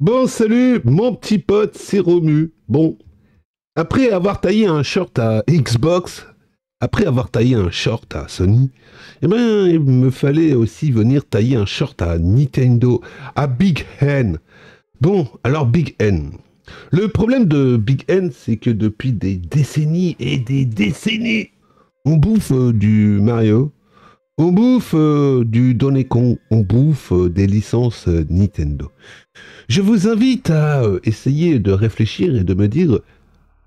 Bon, salut, mon petit pote, c'est Romu. Bon, après avoir taillé un short à Xbox, après avoir taillé un short à Sony, eh ben, il me fallait aussi venir tailler un short à Nintendo, à Big N. Bon, alors Big N. Le problème de Big N, c'est que depuis des décennies et des décennies, on bouffe euh, du Mario, on bouffe euh, du Donné Con, on bouffe euh, des licences euh, Nintendo. Je vous invite à essayer de réfléchir et de me dire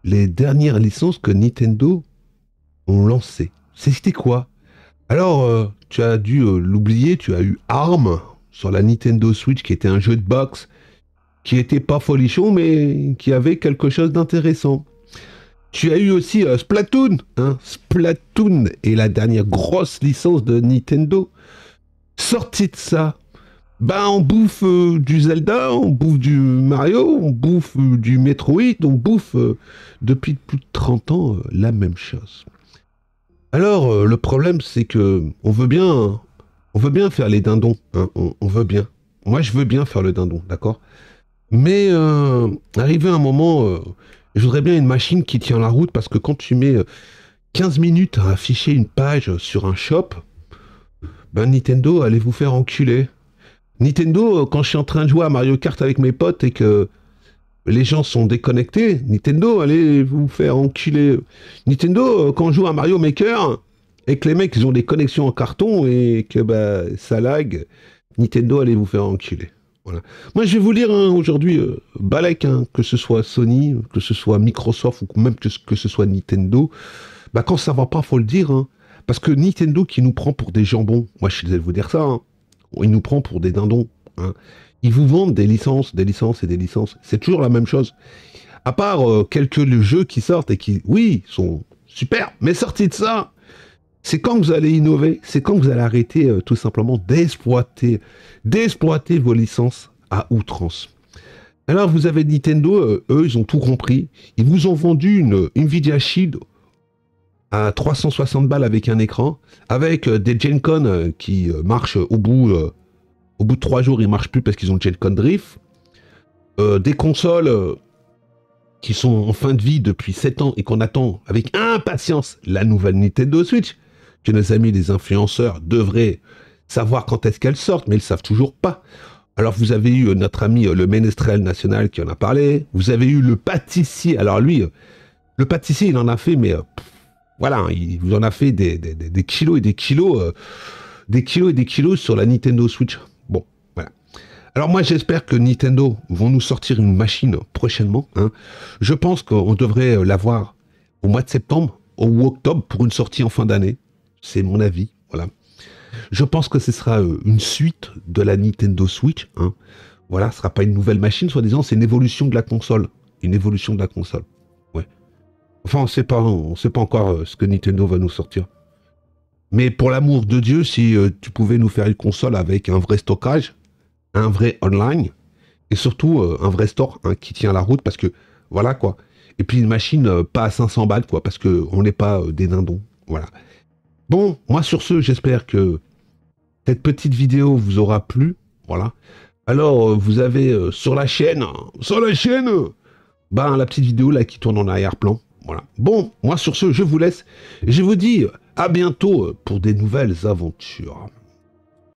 les dernières licences que Nintendo ont lancées. C'était quoi Alors, tu as dû l'oublier, tu as eu ARM sur la Nintendo Switch qui était un jeu de boxe qui était pas folichon mais qui avait quelque chose d'intéressant. Tu as eu aussi euh, Splatoon. Hein Splatoon est la dernière grosse licence de Nintendo. Sorti de ça, ben on bouffe euh, du Zelda, on bouffe du Mario, on bouffe euh, du Metroid, on bouffe depuis plus de 30 ans la même chose. Alors le problème c'est que on veut bien on veut bien faire les dindons, hein. on, veut bien. Moi je veux bien faire le dindon, d'accord Mais arrivé un moment je voudrais bien une machine qui tient la route parce que quand tu mets 15 euh, minutes à afficher une page sur un shop, ben Nintendo, allez vous faire enculer. Nintendo, quand je suis en train de jouer à Mario Kart avec mes potes et que les gens sont déconnectés, Nintendo, allez vous faire enculer. Nintendo, quand je joue à Mario Maker et que les mecs ils ont des connexions en carton et que ben, ça lag, Nintendo, allez vous faire enculer. Moi, je vais vous lire hein, aujourd'hui euh, Balek, hein, que ce soit Sony, que ce soit Microsoft ou même que, ce soit Nintendo. Bah, quand ça va pas, faut le dire. Hein. parce que Nintendo qui nous prend pour des jambons, moi je vais vous dire ça, il nous prend pour des dindons. Ils vous vendent des licences, des licences et des licences. C'est toujours la même chose. À part euh, quelques jeux qui sortent et qui, oui, sont super, mais sortis de ça, c'est quand vous allez innover, c'est quand vous allez arrêter euh, tout simplement d'exploiter, vos licences à outrance. Alors vous avez Nintendo, euh, eux ils ont tout compris. Ils vous ont vendu une euh, Nvidia Shield à 360 balles avec un écran, avec des Gen Con qui marchent au bout, au bout de trois jours ils marchent plus parce qu'ils ont le Con Drift. des consoles qui sont en fin de vie depuis 7 ans et qu'on attend avec impatience la nouvelle Nintendo Switch que nos amis les influenceurs devraient savoir quand est-ce qu'elles sortent, mais ils ne savent toujours pas. Alors vous avez eu euh, notre ami euh, le ménestrel national qui en a parlé, vous avez eu le pâtissier, alors lui, euh, le pâtissier il en a fait, mais voilà, hein, il vous en a fait des, kilos et des kilos, des kilos et des kilos sur la Nintendo Switch. Bon, voilà. Alors moi j'espère que Nintendo vont nous sortir une machine prochainement. Hein. Je pense qu'on devrait l'avoir au mois de septembre ou octobre pour une sortie en fin d'année. C'est mon avis. Voilà. Je pense que ce sera euh, une suite de la Nintendo Switch. Hein. Voilà, ce sera pas une nouvelle machine, soi-disant, c'est une évolution de la console. Une évolution de la console. Ouais. Enfin, on sait pas, hein, on sait pas encore euh, ce que Nintendo va nous sortir. Mais pour l'amour de Dieu, si euh, tu pouvais nous faire une console avec un vrai stockage, un vrai online, et surtout un vrai store hein, qui tient la route, parce que voilà quoi. Et puis une machine pas à 500 balles, quoi, parce qu'on n'est pas des dindons. Voilà. Bon, moi sur ce, j'espère que cette petite vidéo vous aura plu. Voilà. Alors, euh, vous avez euh, sur la chaîne, sur la chaîne, ben, la petite vidéo là qui tourne en arrière-plan. Voilà. Bon, moi sur ce, je vous laisse. Je vous dis à bientôt euh, pour des nouvelles aventures.